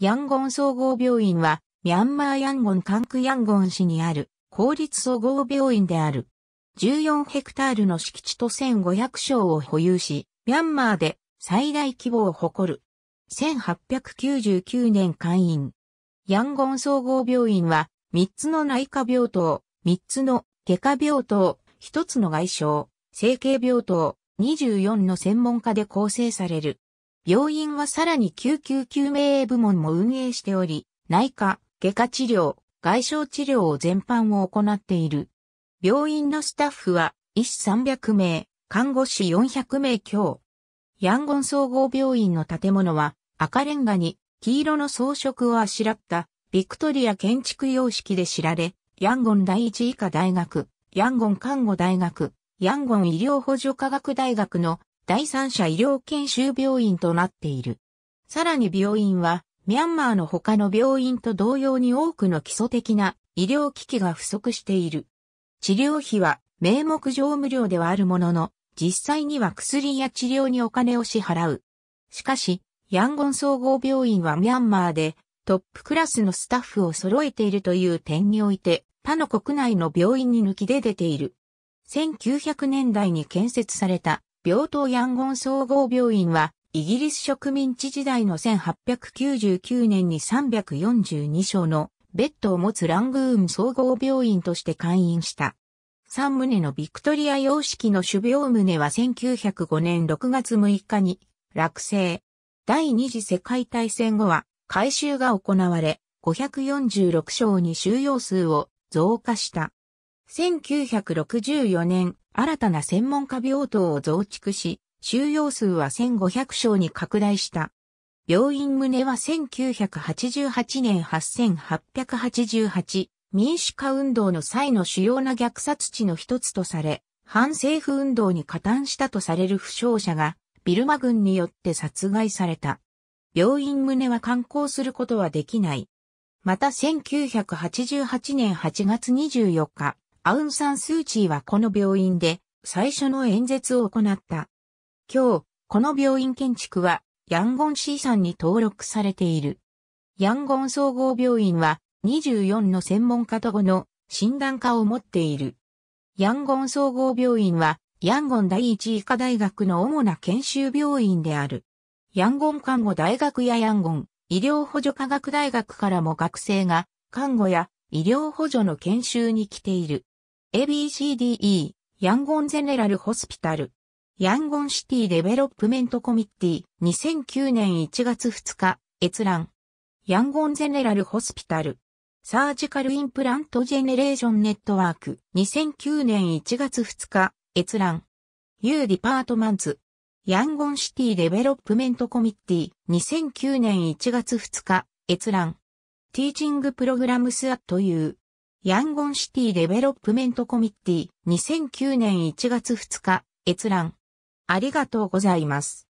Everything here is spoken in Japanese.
ヤンゴン総合病院は、ミャンマーヤンゴン管区ヤンゴン市にある公立総合病院である。14ヘクタールの敷地と1500床を保有し、ミャンマーで最大規模を誇る。1899年会員。ヤンゴン総合病院は、3つの内科病棟、3つの外科病棟、1つの外傷、整形病棟、24の専門家で構成される。病院はさらに救急救命部門も運営しており、内科、外科治療、外傷治療を全般を行っている。病院のスタッフは、医師300名、看護師400名強。ヤンゴン総合病院の建物は、赤レンガに黄色の装飾をあしらったビクトリア建築様式で知られ、ヤンゴン第一医科大学、ヤンゴン看護大学、ヤンゴン医療補助科学大学の第三者医療研修病院となっている。さらに病院は、ミャンマーの他の病院と同様に多くの基礎的な医療機器が不足している。治療費は名目上無料ではあるものの、実際には薬や治療にお金を支払う。しかし、ヤンゴン総合病院はミャンマーでトップクラスのスタッフを揃えているという点において、他の国内の病院に抜きで出ている。1900年代に建設された病棟ヤンゴン総合病院は、イギリス植民地時代の1899年に342床のベッドを持つラングーン総合病院として開院した。3棟のビクトリア様式の種苗棟は1905年6月6日に落成。第二次世界大戦後は改修が行われ、546床に収容数を増加した。1964年、新たな専門家病棟を増築し、収容数は1500床に拡大した。病院棟は1988年8888民主化運動の際の主要な虐殺地の一つとされ、反政府運動に加担したとされる負傷者がビルマ軍によって殺害された。病院棟は観光することはできない。また1988年8月24日、アウンサンスーチーはこの病院で最初の演説を行った。今日、この病院建築はヤンゴン C さんに登録されている。ヤンゴン総合病院は24の専門家と後の診断科を持っている。ヤンゴン総合病院はヤンゴン第一医科大学の主な研修病院である。ヤンゴン看護大学やヤンゴン医療補助科学大学からも学生が看護や医療補助の研修に来ている。ABCDE、ヤンゴンゼネラルホスピタル。ヤンゴンシティデベロップメントコミッティ、2009年1月2日、閲覧。ヤンゴンゼネラルホスピタル。サージカルインプラントジェネレーションネットワーク、2009年1月2日、閲覧。U ディパートマンズ。ヤンゴンシティデベロップメントコミッティ、2009年1月2日、閲覧。ティーチングプログラムスアというヤンゴンシティデベロップメントコミッティ2009年1月2日閲覧ありがとうございます。